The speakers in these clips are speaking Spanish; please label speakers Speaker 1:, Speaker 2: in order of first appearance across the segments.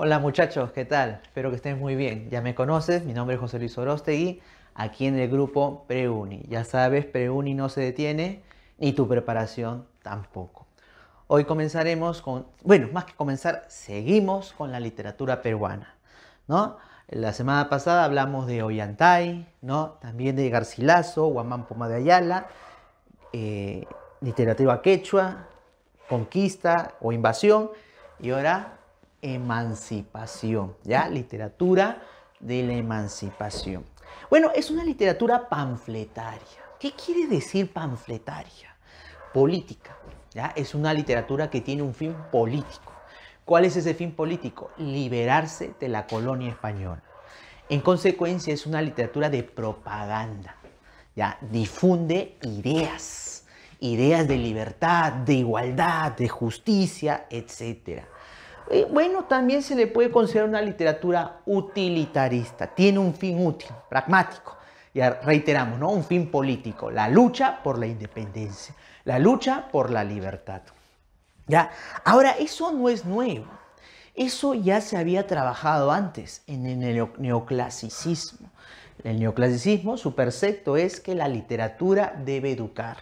Speaker 1: Hola muchachos, ¿qué tal? Espero que estén muy bien. Ya me conoces, mi nombre es José Luis Oroztegui, aquí en el grupo Preuni. Ya sabes, Preuni no se detiene, ni tu preparación tampoco. Hoy comenzaremos con, bueno, más que comenzar, seguimos con la literatura peruana, ¿no? La semana pasada hablamos de Ollantay, ¿no? También de Garcilaso, Guamán Poma de Ayala, eh, literatura quechua, conquista o invasión, y ahora emancipación, ¿ya? Literatura de la emancipación. Bueno, es una literatura panfletaria. ¿Qué quiere decir panfletaria? Política, ¿ya? Es una literatura que tiene un fin político. ¿Cuál es ese fin político? Liberarse de la colonia española. En consecuencia, es una literatura de propaganda, ¿ya? Difunde ideas, ideas de libertad, de igualdad, de justicia, etcétera. Eh, bueno, también se le puede considerar una literatura utilitarista, tiene un fin útil, pragmático. Y reiteramos, ¿no? Un fin político, la lucha por la independencia, la lucha por la libertad. ¿Ya? Ahora, eso no es nuevo. Eso ya se había trabajado antes en el neoclasicismo. El neoclasicismo, su percepto es que la literatura debe educar,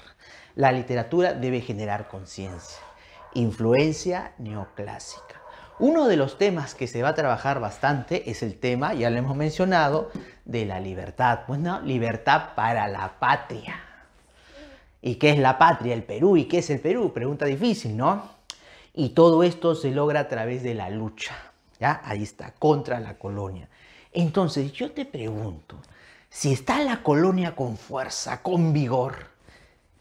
Speaker 1: la literatura debe generar conciencia, influencia neoclásica. Uno de los temas que se va a trabajar bastante es el tema, ya lo hemos mencionado, de la libertad. Bueno, pues libertad para la patria. ¿Y qué es la patria? El Perú. ¿Y qué es el Perú? Pregunta difícil, ¿no? Y todo esto se logra a través de la lucha. ¿Ya? Ahí está, contra la colonia. Entonces, yo te pregunto, si está la colonia con fuerza, con vigor,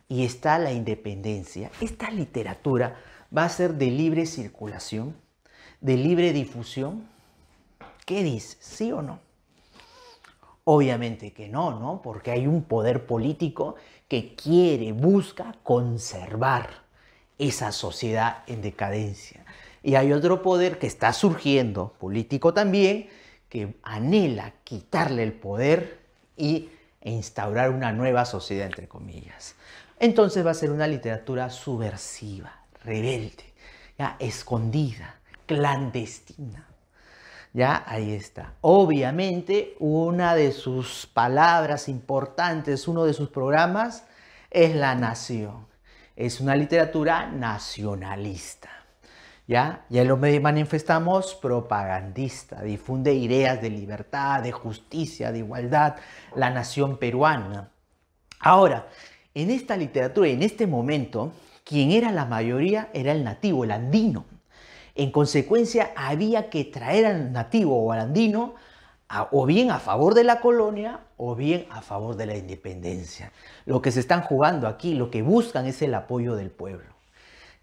Speaker 1: y está la independencia, ¿esta literatura va a ser de libre circulación? de libre difusión? ¿Qué dice? ¿Sí o no? Obviamente que no, ¿no? Porque hay un poder político que quiere, busca conservar esa sociedad en decadencia. Y hay otro poder que está surgiendo, político también, que anhela quitarle el poder y, e instaurar una nueva sociedad, entre comillas. Entonces va a ser una literatura subversiva, rebelde, escondida, clandestina. Ya, ahí está. Obviamente, una de sus palabras importantes, uno de sus programas, es la nación. Es una literatura nacionalista. ¿Ya? ya lo manifestamos propagandista, difunde ideas de libertad, de justicia, de igualdad, la nación peruana. Ahora, en esta literatura, en este momento, quien era la mayoría era el nativo, el andino. En consecuencia, había que traer al nativo o al o bien a favor de la colonia o bien a favor de la independencia. Lo que se están jugando aquí, lo que buscan es el apoyo del pueblo.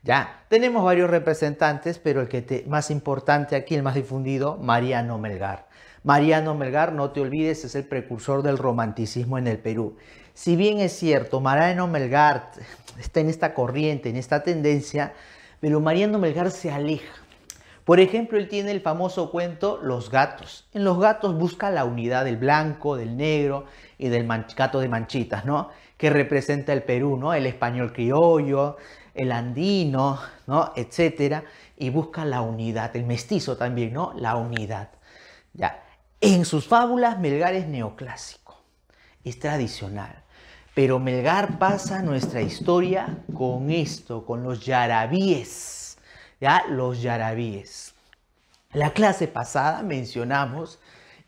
Speaker 1: Ya, tenemos varios representantes, pero el que más importante aquí, el más difundido, Mariano Melgar. Mariano Melgar, no te olvides, es el precursor del romanticismo en el Perú. Si bien es cierto, Mariano Melgar está en esta corriente, en esta tendencia, pero Mariano Melgar se aleja. Por ejemplo, él tiene el famoso cuento Los gatos. En Los gatos busca la unidad del blanco, del negro y del gato de manchitas, ¿no? Que representa el Perú, ¿no? El español criollo, el andino, ¿no? Etcétera. Y busca la unidad, el mestizo también, ¿no? La unidad. Ya. En sus fábulas, Melgar es neoclásico, es tradicional. Pero Melgar pasa nuestra historia con esto, con los yarabíes. ¿Ya? Los yarabíes. La clase pasada mencionamos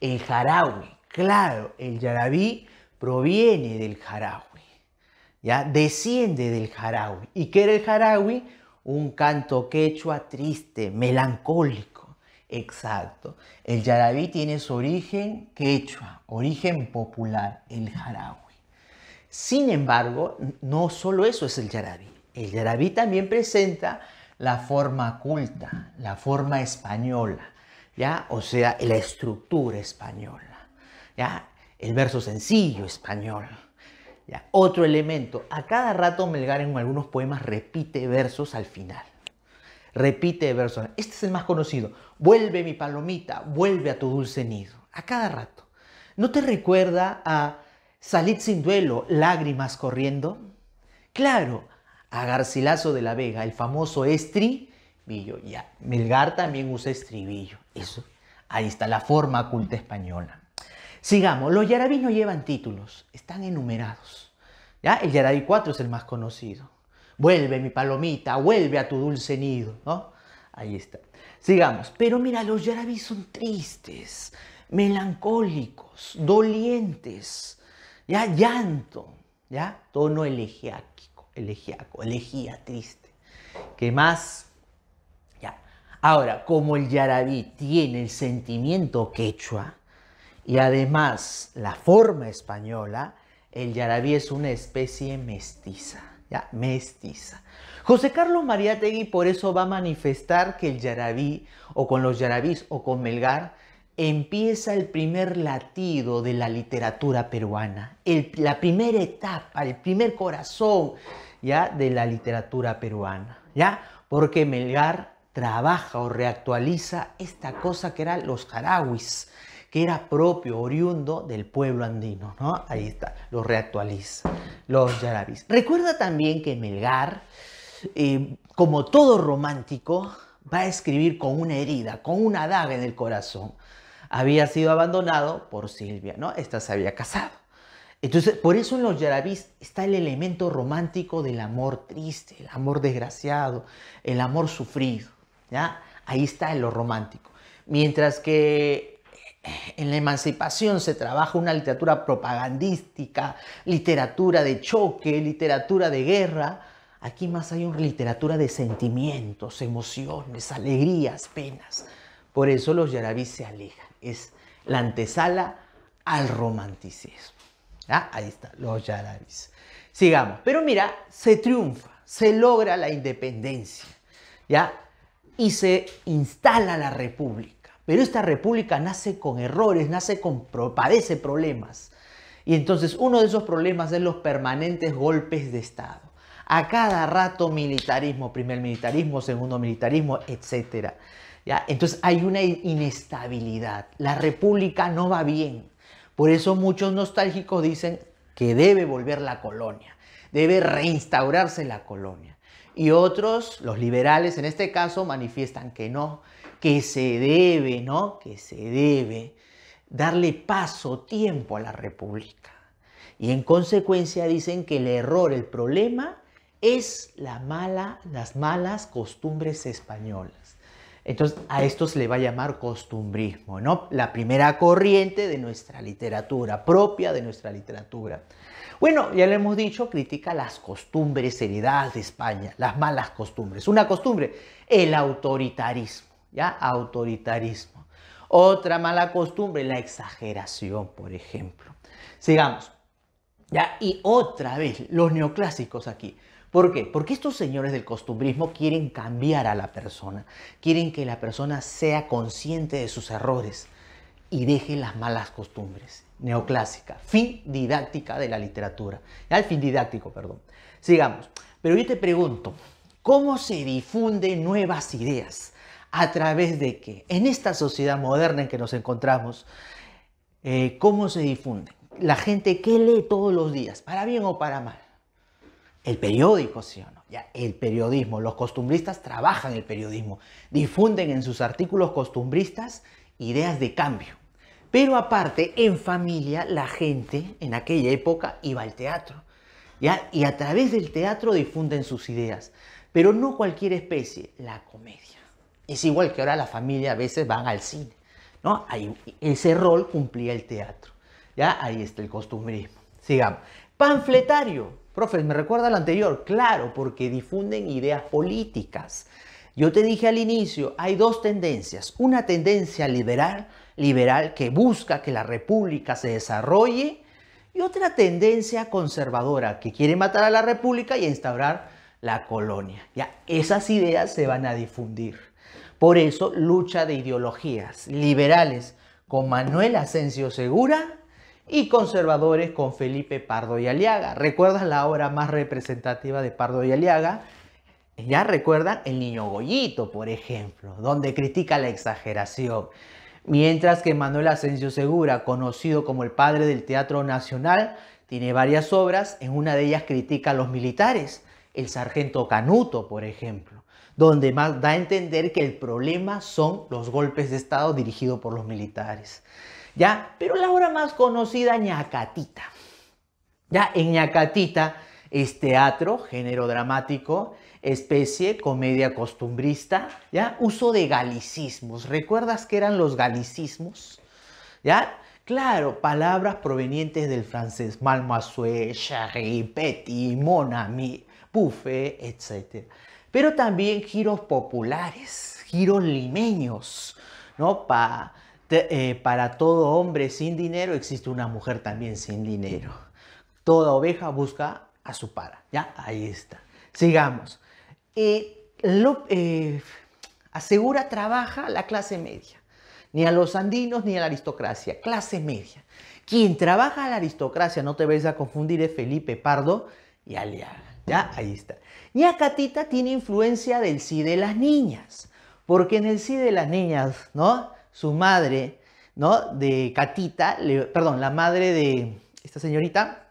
Speaker 1: el jarawi. Claro, el yarabí proviene del jarawi. ¿Ya? Desciende del jarawi. ¿Y qué era el jarawi? Un canto quechua triste, melancólico. Exacto. El yarabí tiene su origen quechua, origen popular, el jarawi. Sin embargo, no solo eso es el Yarabí. El Yarabí también presenta la forma culta, la forma española, ¿ya? O sea, la estructura española, ¿ya? El verso sencillo español. ¿ya? Otro elemento, a cada rato Melgar en algunos poemas repite versos al final. Repite versos. Este es el más conocido. Vuelve mi palomita, vuelve a tu dulce nido. A cada rato. ¿No te recuerda a Salid sin duelo, lágrimas corriendo. Claro, a Garcilaso de la Vega, el famoso estribillo. Ya, Melgar también usa estribillo. Eso, ahí está la forma culta española. Sigamos, los yarabí no llevan títulos, están enumerados. ¿ya? El yarabí 4 es el más conocido. Vuelve mi palomita, vuelve a tu dulce nido, ¿no? Ahí está. Sigamos, pero mira, los yarabí son tristes, melancólicos, dolientes ya llanto, ya tono elegiaco, elegiaco, elegía triste. ¿Qué más? Ya. Ahora, como el yarabí tiene el sentimiento quechua y además la forma española, el yarabí es una especie mestiza, ya, mestiza. José Carlos Tegui por eso va a manifestar que el yarabí, o con los yarabís, o con Melgar, empieza el primer latido de la literatura peruana, la primera etapa, el primer corazón ya de la literatura peruana, ¿ya? Porque Melgar trabaja o reactualiza esta cosa que eran los jarawis, que era propio, oriundo del pueblo andino, ¿no? Ahí está, lo reactualiza, los yarabis. Recuerda también que Melgar, eh, como todo romántico, va a escribir con una herida, con una daga en el corazón había sido abandonado por Silvia, ¿no? Esta se había casado. Entonces, por eso en los yarabís está el elemento romántico del amor triste, el amor desgraciado, el amor sufrido, ¿ya? Ahí está en lo romántico. Mientras que eh, en la emancipación se trabaja una literatura propagandística, literatura de choque, literatura de guerra, Aquí más hay una literatura de sentimientos, emociones, alegrías, penas. Por eso los yarabis se alejan es la antesala al romanticismo. Ahí está, los yarabis. Sigamos. Pero mira, se triunfa, se logra la independencia, ¿ya? Y se instala la república. Pero esta república nace con errores, nace con, padece problemas. Y entonces uno de esos problemas es los permanentes golpes de Estado. A cada rato militarismo, primer militarismo, segundo militarismo, etcétera. Entonces hay una inestabilidad. La república no va bien. Por eso muchos nostálgicos dicen que debe volver la colonia, debe reinstaurarse la colonia. Y otros, los liberales en este caso, manifiestan que no, que se debe, ¿no? Que se debe darle paso, tiempo a la república. Y en consecuencia dicen que el error, el problema, es la mala, las malas costumbres españolas. Entonces a esto se le va a llamar costumbrismo, ¿no? La primera corriente de nuestra literatura, propia de nuestra literatura. Bueno, ya le hemos dicho, critica las costumbres heredadas de España, las malas costumbres. Una costumbre, el autoritarismo, ¿ya? Autoritarismo. Otra mala costumbre, la exageración, por ejemplo. Sigamos. ¿ya? Y otra vez, los neoclásicos aquí. ¿Por qué? Porque estos señores del costumbrismo quieren cambiar a la persona, quieren que la persona sea consciente de sus errores y deje las malas costumbres. Neoclásica, fin didáctica de la literatura. Al fin didáctico, perdón. Sigamos. Pero yo te pregunto, ¿cómo se difunden nuevas ideas? ¿A través de qué? En esta sociedad moderna en que nos encontramos, eh, ¿cómo se difunden? La gente que lee todos los días, para bien o para mal. El periódico, sí o no. Ya, el periodismo. Los costumbristas trabajan el periodismo. Difunden en sus artículos costumbristas ideas de cambio. Pero aparte, en familia, la gente en aquella época iba al teatro. ¿ya? Y a través del teatro difunden sus ideas. Pero no cualquier especie, la comedia. Es igual que ahora la familia a veces van al cine. ¿no? ese rol cumplía el teatro. ¿ya? Ahí está el costumbrismo. Sigamos. Panfletario Profe, ¿me recuerda lo anterior? Claro, porque difunden ideas políticas. Yo te dije al inicio, hay dos tendencias. Una tendencia liberal, liberal que busca que la república se desarrolle y otra tendencia conservadora que quiere matar a la república y instaurar la colonia. Ya, esas ideas se van a difundir. Por eso, lucha de ideologías liberales con Manuel Asensio Segura y conservadores con Felipe Pardo y Aliaga. ¿Recuerdas la obra más representativa de Pardo y Aliaga? Ya recuerdan El Niño Gollito, por ejemplo, donde critica la exageración. Mientras que Manuel Asensio Segura, conocido como el padre del Teatro Nacional, tiene varias obras, en una de ellas critica a los militares, el sargento Canuto, por ejemplo, donde más da a entender que el problema son los golpes de Estado dirigidos por los militares. ¿ya? Pero la obra más conocida, Ñacatita. Ya en Ñacatita es teatro, género dramático, especie, comedia costumbrista, ¿ya? Uso de galicismos. ¿Recuerdas qué eran los galicismos? ¿Ya? Claro, palabras provenientes del francés, malmasue, charri, petit, monami buffet, etc. Pero también giros populares, giros limeños, ¿no? Pa eh, para todo hombre sin dinero existe una mujer también sin dinero. Toda oveja busca a su para. Ya, ahí está. Sigamos. Eh, eh, asegura, trabaja la clase media. Ni a los andinos ni a la aristocracia. Clase media. Quien trabaja a la aristocracia, no te vayas a confundir, es Felipe Pardo y Aliaga. Ya, ahí está. Y a Catita tiene influencia del sí de las niñas. Porque en el sí de las niñas, ¿no? su madre, ¿no? De Catita, perdón, la madre de esta señorita,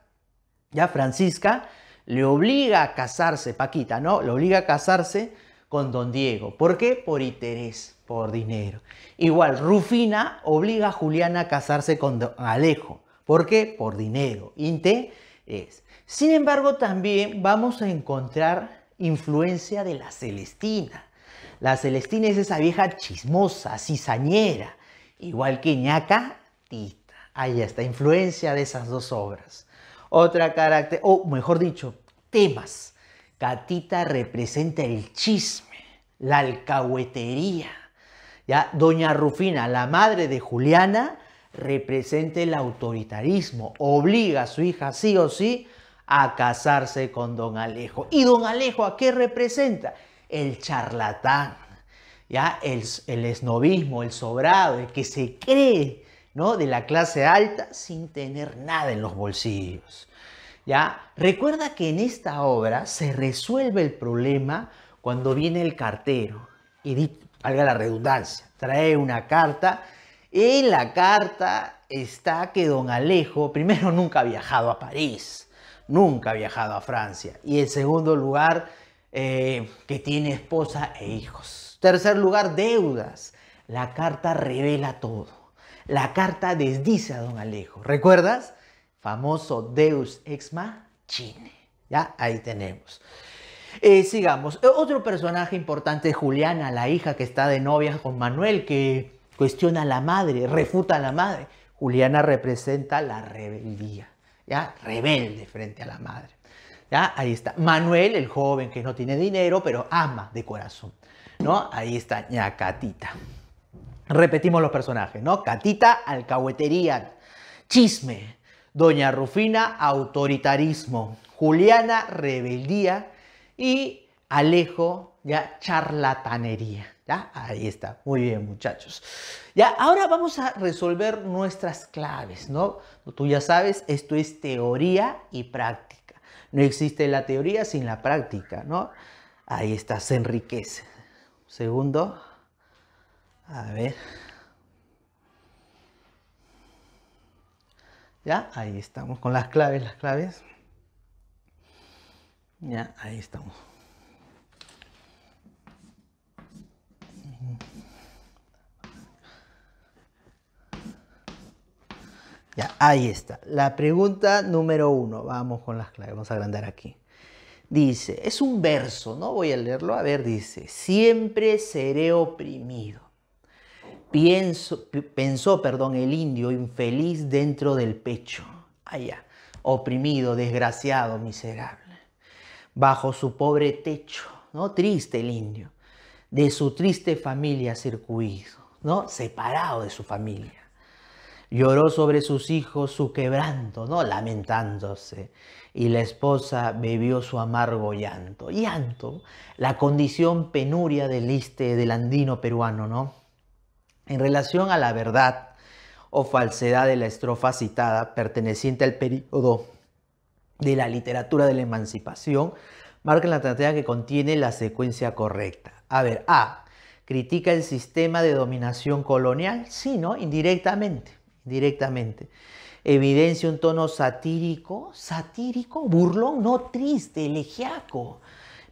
Speaker 1: ya Francisca, le obliga a casarse, Paquita, ¿no? Le obliga a casarse con don Diego. ¿Por qué? Por interés, por dinero. Igual, Rufina obliga a Juliana a casarse con Alejo. ¿Por qué? Por dinero. Interés. Sin embargo, también vamos a encontrar influencia de la Celestina. La Celestina es esa vieja chismosa, cizañera, igual que ñaca, tita. Ahí está, influencia de esas dos obras. Otra carácter, o mejor dicho, temas. Catita representa el chisme, la alcahuetería. Ya, doña Rufina, la madre de Juliana, representa el autoritarismo, obliga a su hija sí o sí a casarse con don Alejo. ¿Y don Alejo a qué representa? el charlatán, ¿ya? El, el esnovismo, el sobrado, el que se cree ¿no? de la clase alta sin tener nada en los bolsillos. ¿ya? Recuerda que en esta obra se resuelve el problema cuando viene el cartero y, valga la redundancia, trae una carta. En la carta está que don Alejo, primero, nunca ha viajado a París, nunca ha viajado a Francia. Y en segundo lugar, eh, que tiene esposa e hijos. Tercer lugar, deudas. La carta revela todo. La carta desdice a don Alejo. ¿Recuerdas? Famoso Deus ex machine. Ya, ahí tenemos. Eh, sigamos. Eh, otro personaje importante es Juliana, la hija que está de novia con Manuel, que cuestiona a la madre, refuta a la madre. Juliana representa la rebeldía, ¿ya? Rebelde frente a la madre. ¿Ya? Ahí está. Manuel, el joven que no tiene dinero, pero ama de corazón. ¿No? Ahí está Catita. Repetimos los personajes, ¿no? Catita, alcahuetería, chisme. Doña Rufina, autoritarismo. Juliana, rebeldía. Y Alejo, ya charlatanería. ¿Ya? Ahí está. Muy bien, muchachos. Ya, ahora vamos a resolver nuestras claves, ¿no? Tú ya sabes, esto es teoría y práctica. No existe la teoría sin la práctica, ¿no? Ahí está, se enriquece. Segundo, a ver. Ya, ahí estamos con las claves, las claves. Ya, ahí estamos. Ya, ahí está. La pregunta número uno. Vamos con las claves. Vamos a agrandar aquí. Dice, es un verso, ¿no? Voy a leerlo. A ver, dice, siempre seré oprimido. Pienso, pensó, perdón, el indio infeliz dentro del pecho. Allá, ah, oprimido, desgraciado, miserable. Bajo su pobre techo, ¿no? Triste el indio. De su triste familia circuido, ¿no? Separado de su familia lloró sobre sus hijos su quebranto, ¿no? lamentándose. Y la esposa bebió su amargo llanto. Llanto, la condición penuria del este, del andino peruano, ¿no? En relación a la verdad o falsedad de la estrofa citada, perteneciente al periodo de la literatura de la emancipación, marca la tarea que contiene la secuencia correcta. A ver, A. Critica el sistema de dominación colonial, sí, ¿no? Indirectamente directamente. Evidencia un tono satírico, satírico, burlón, no triste, elegiaco.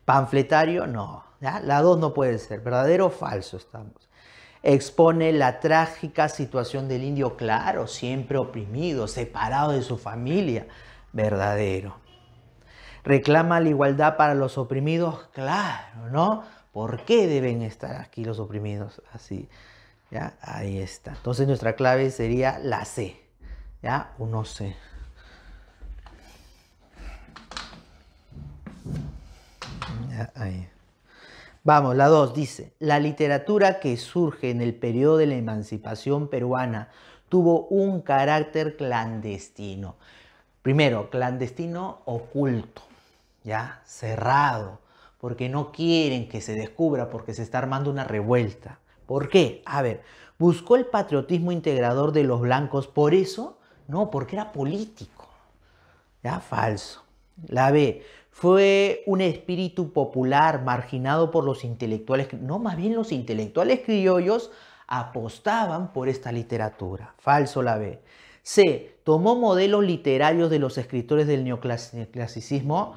Speaker 1: Panfletario, no. La dos no puede ser, verdadero o falso estamos. Expone la trágica situación del indio, claro, siempre oprimido, separado de su familia, verdadero. Reclama la igualdad para los oprimidos, claro, ¿no? ¿Por qué deben estar aquí los oprimidos así? ¿Ya? Ahí está. Entonces nuestra clave sería la C. ya uno 1C. ¿Ya? Ahí. Vamos, la 2 dice, la literatura que surge en el periodo de la emancipación peruana tuvo un carácter clandestino. Primero, clandestino oculto, ¿ya? Cerrado, porque no quieren que se descubra, porque se está armando una revuelta. ¿Por qué? A ver, buscó el patriotismo integrador de los blancos por eso. No, porque era político. Ya falso. La B. Fue un espíritu popular marginado por los intelectuales. No, más bien los intelectuales criollos apostaban por esta literatura. Falso la B. C. Tomó modelos literarios de los escritores del neoclasicismo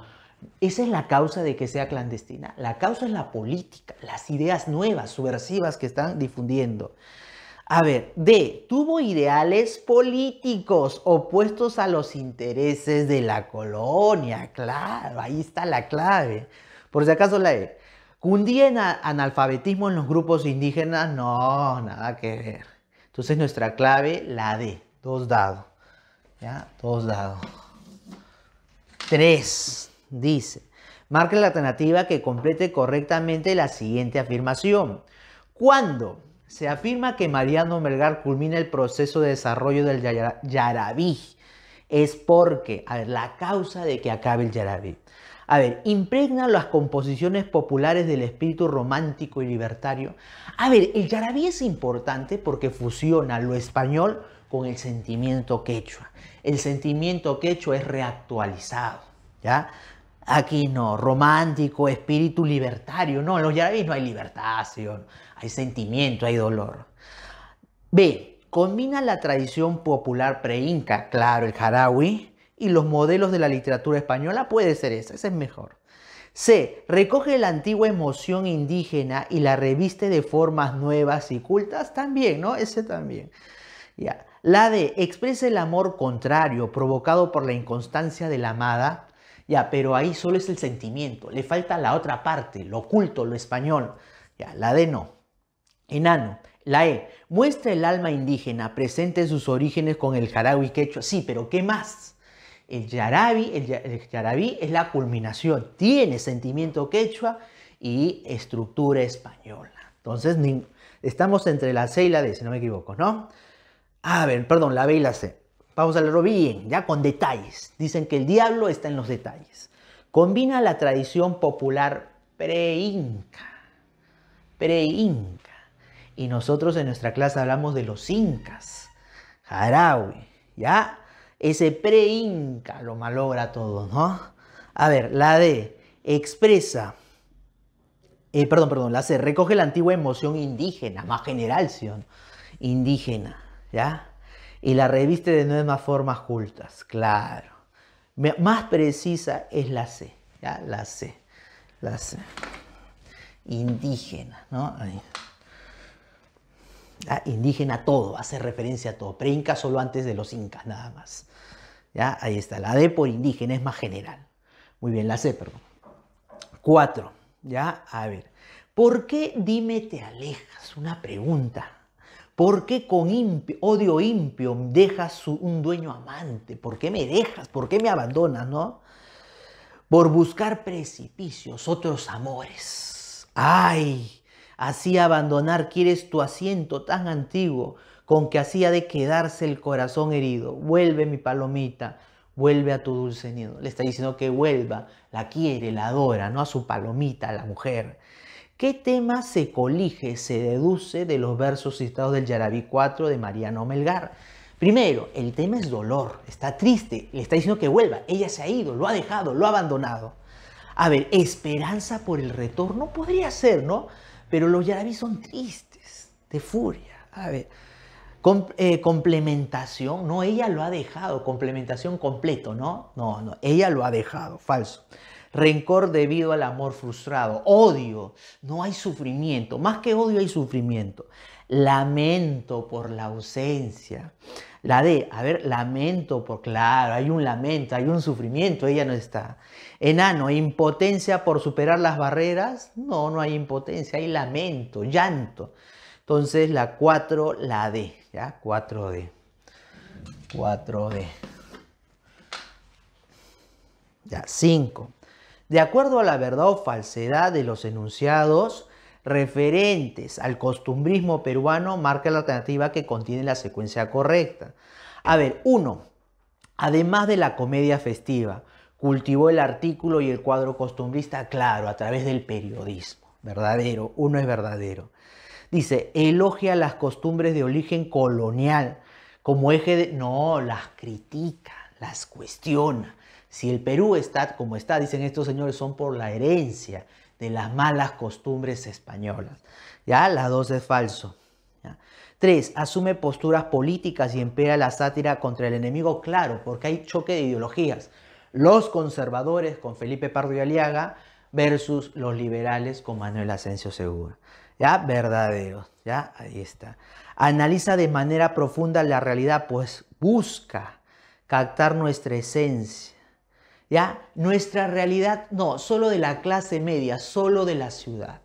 Speaker 1: esa es la causa de que sea clandestina. La causa es la política, las ideas nuevas, subversivas que están difundiendo. A ver, D, tuvo ideales políticos opuestos a los intereses de la colonia, claro, ahí está la clave. Por si acaso la E, cundía en analfabetismo en los grupos indígenas, no, nada que ver. Entonces nuestra clave, la D, dos dados, ¿ya? Dos dados. Tres, Dice, marque la alternativa que complete correctamente la siguiente afirmación. Cuando se afirma que Mariano Melgar culmina el proceso de desarrollo del Yaraví, es porque, a ver, la causa de que acabe el Yaraví. A ver, impregna las composiciones populares del espíritu romántico y libertario. A ver, el Yaraví es importante porque fusiona lo español con el sentimiento quechua. El sentimiento quechua es reactualizado, ¿ya? Aquí no, romántico, espíritu libertario. No, en los yarabis no hay libertación, hay sentimiento, hay dolor. B. Combina la tradición popular preinca, claro, el jarawi, y los modelos de la literatura española. Puede ser esa, ese es mejor. C. Recoge la antigua emoción indígena y la reviste de formas nuevas y cultas. También, ¿no? Ese también. Ya. La D. Expresa el amor contrario provocado por la inconstancia de la amada ya, pero ahí solo es el sentimiento, le falta la otra parte, lo oculto, lo español. Ya, la D no. Enano. La E. Muestra el alma indígena, presente sus orígenes con el jarabi quechua. Sí, pero ¿qué más? El yarabi, el, es la culminación, tiene sentimiento quechua y estructura española. Entonces, estamos entre la C y la D, si no me equivoco, ¿no? A ver, perdón, la B y la C. Vamos a leerlo bien, ya con detalles. Dicen que el diablo está en los detalles. Combina la tradición popular pre-inca, pre-inca. Y nosotros en nuestra clase hablamos de los incas, Jarawi, ¿ya? Ese pre-inca lo malogra todo, ¿no? A ver, la D, expresa, eh, perdón, perdón, la C, recoge la antigua emoción indígena, más general, ¿sí? indígena, ¿ya? y la reviste de nuevas formas cultas, claro. Más precisa es la C, ¿ya? la C, la C. Indígena, ¿no? Ahí. Ah, indígena todo, hace referencia a todo. Preinca solo antes de los incas, nada más. ¿Ya? Ahí está, la D por indígena es más general. Muy bien, la C, perdón. Cuatro, ¿ya? A ver, ¿por qué dime te alejas? Una pregunta. ¿Por qué con odio impio dejas un dueño amante? ¿Por qué me dejas? ¿Por qué me abandonas, no? Por buscar precipicios, otros amores. ¡Ay! Así abandonar quieres tu asiento tan antiguo con que hacía de quedarse el corazón herido. Vuelve mi palomita, vuelve a tu dulce nido. Le está diciendo que vuelva, la quiere, la adora, no a su palomita, la mujer. ¿Qué tema se colige, se deduce de los versos citados del Yarabí 4 de Mariano Melgar? Primero, el tema es dolor, está triste, le está diciendo que vuelva, ella se ha ido, lo ha dejado, lo ha abandonado. A ver, esperanza por el retorno podría ser, ¿no? Pero los yarabí son tristes, de furia. A ver, eh, complementación, no, ella lo ha dejado, complementación completo, ¿no? No, no, ella lo ha dejado, falso rencor debido al amor frustrado, odio, no hay sufrimiento, más que odio hay sufrimiento, lamento por la ausencia. La D, a ver, lamento por, claro, hay un lamento, hay un sufrimiento, ella no está. Enano, impotencia por superar las barreras, no, no hay impotencia, hay lamento, llanto. Entonces la 4, la D, ¿ya? 4D. 4D. Ya, 5 de acuerdo a la verdad o falsedad de los enunciados referentes al costumbrismo peruano, marca la alternativa que contiene la secuencia correcta. A ver, uno, además de la comedia festiva, cultivó el artículo y el cuadro costumbrista, claro, a través del periodismo. Verdadero, uno es verdadero. Dice, elogia las costumbres de origen colonial como eje de... No, las critica, las cuestiona si el Perú está como está, dicen estos señores, son por la herencia de las malas costumbres españolas. Ya, la dos es falso. Tres, asume posturas políticas y emplea la sátira contra el enemigo, claro, porque hay choque de ideologías. Los conservadores con Felipe Pardo y Aliaga versus los liberales con Manuel Asensio Segura. ¿Ya? Verdadero. ¿Ya? Ahí está. Analiza de manera profunda la realidad, pues busca captar nuestra esencia ¿ya? Nuestra realidad, no, solo de la clase media, solo de la ciudad.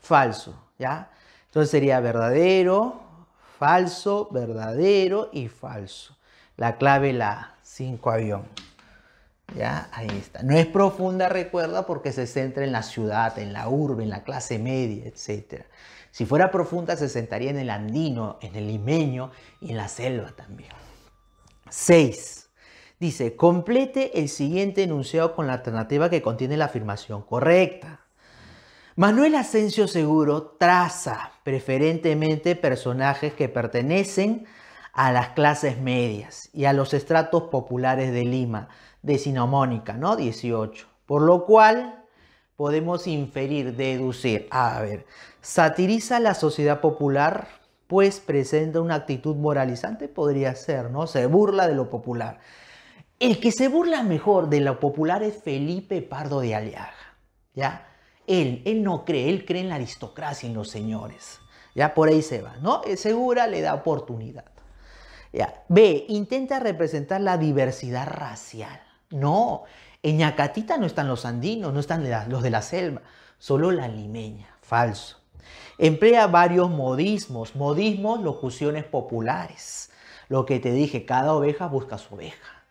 Speaker 1: Falso, ¿ya? Entonces sería verdadero, falso, verdadero y falso. La clave la 5 avión. Ya, ahí está. No es profunda, recuerda, porque se centra en la ciudad, en la urbe, en la clase media, etc. Si fuera profunda, se sentaría en el andino, en el limeño y en la selva también. 6. Dice, complete el siguiente enunciado con la alternativa que contiene la afirmación correcta. Manuel Asensio Seguro traza preferentemente personajes que pertenecen a las clases medias y a los estratos populares de Lima, de Sinomónica, ¿no? 18. Por lo cual podemos inferir, deducir, a ver, satiriza la sociedad popular, pues presenta una actitud moralizante, podría ser, ¿no? Se burla de lo popular. El que se burla mejor de lo popular es Felipe Pardo de Aliaga, ¿ya? Él, él no cree, él cree en la aristocracia, en los señores. Ya por ahí se va, ¿no? Segura le da oportunidad. Ya. B, intenta representar la diversidad racial. No, en Yacatita no están los andinos, no están los de la selva, solo la limeña. Falso. Emplea varios modismos, modismos, locuciones populares. Lo que te dije, cada oveja busca su oveja.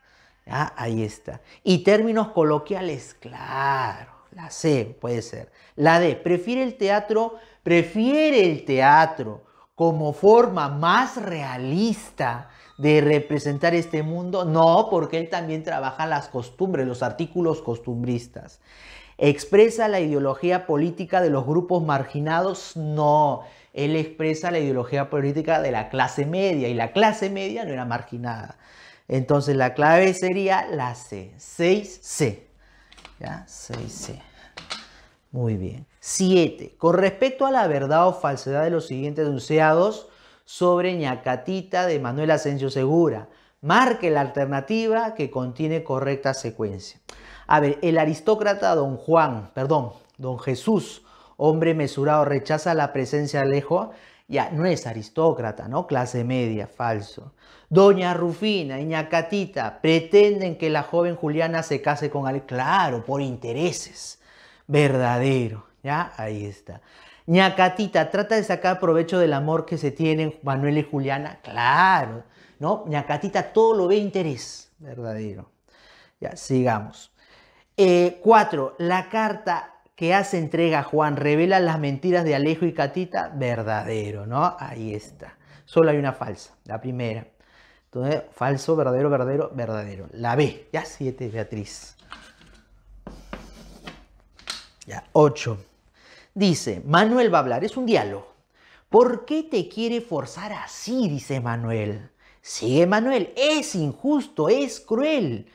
Speaker 1: Ah, ahí está. Y términos coloquiales, claro. La C puede ser. La D, prefiere el teatro, prefiere el teatro como forma más realista de representar este mundo. No, porque él también trabaja las costumbres, los artículos costumbristas. ¿Expresa la ideología política de los grupos marginados? No, él expresa la ideología política de la clase media y la clase media no era marginada. Entonces la clave sería la C, 6C. ¿Ya? 6C. Muy bien. 7. Con respecto a la verdad o falsedad de los siguientes enunciados sobre ñacatita de Manuel Asensio Segura, marque la alternativa que contiene correcta secuencia. A ver, el aristócrata don Juan, perdón, don Jesús, hombre mesurado, rechaza la presencia de Alejo ya, no es aristócrata, ¿no? Clase media, falso. Doña Rufina y Ñacatita pretenden que la joven Juliana se case con él. Claro, por intereses. Verdadero. Ya, ahí está. Ñacatita trata de sacar provecho del amor que se tienen Manuel y Juliana. Claro. ¿No? Ñacatita todo lo ve interés. Verdadero. Ya, sigamos. Eh, cuatro, la carta que hace entrega Juan revela las mentiras de Alejo y Catita, verdadero, ¿no? Ahí está. Solo hay una falsa, la primera. Entonces, falso, verdadero, verdadero, verdadero. La B, ya 7, Beatriz. Ya 8. Dice, Manuel va a hablar, es un diálogo. ¿Por qué te quiere forzar así? Dice Manuel. Sigue Manuel, es injusto, es cruel.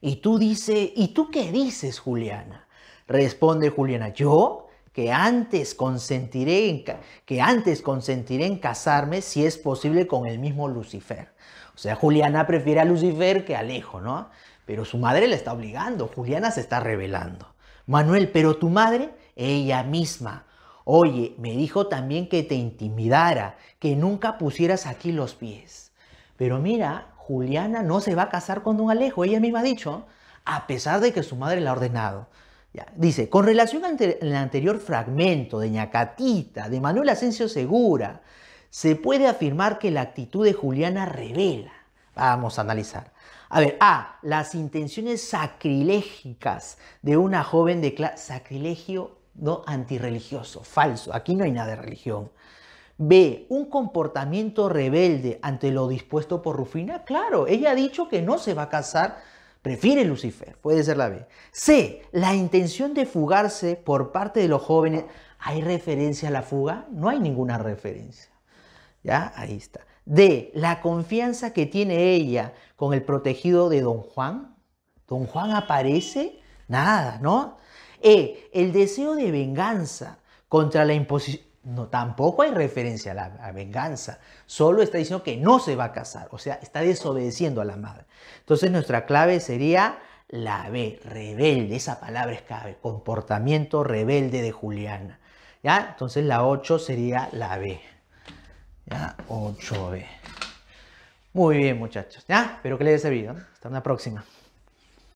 Speaker 1: Y tú dice, ¿y tú qué dices, Juliana? Responde Juliana, yo que antes consentiré en, que antes consentiré en casarme si es posible con el mismo Lucifer. O sea, Juliana prefiere a Lucifer que a Alejo, ¿no? Pero su madre le está obligando, Juliana se está rebelando. Manuel, pero tu madre, ella misma. Oye, me dijo también que te intimidara, que nunca pusieras aquí los pies. Pero mira, Juliana no se va a casar con un Alejo, ella misma ha dicho, a pesar de que su madre la ha ordenado dice, con relación al anterior fragmento de Ñacatita, de Manuel Asensio Segura, se puede afirmar que la actitud de Juliana revela. Vamos a analizar. A ver, A, las intenciones sacrilégicas de una joven de sacrilegio no antirreligioso, falso, aquí no hay nada de religión. B, un comportamiento rebelde ante lo dispuesto por Rufina, claro, ella ha dicho que no se va a casar prefiere Lucifer, puede ser la B. C, la intención de fugarse por parte de los jóvenes. ¿Hay referencia a la fuga? No hay ninguna referencia. ¿Ya? Ahí está. D, la confianza que tiene ella con el protegido de don Juan. ¿Don Juan aparece? Nada, ¿no? E, el deseo de venganza contra la imposición no, tampoco hay referencia a la venganza. Solo está diciendo que no se va a casar. O sea, está desobedeciendo a la madre. Entonces nuestra clave sería la B, rebelde. Esa palabra es clave. Comportamiento rebelde de Juliana. ¿Ya? Entonces la 8 sería la B. ¿Ya? 8B. Muy bien, muchachos. ¿Ya? Espero que les haya servido. Hasta una próxima.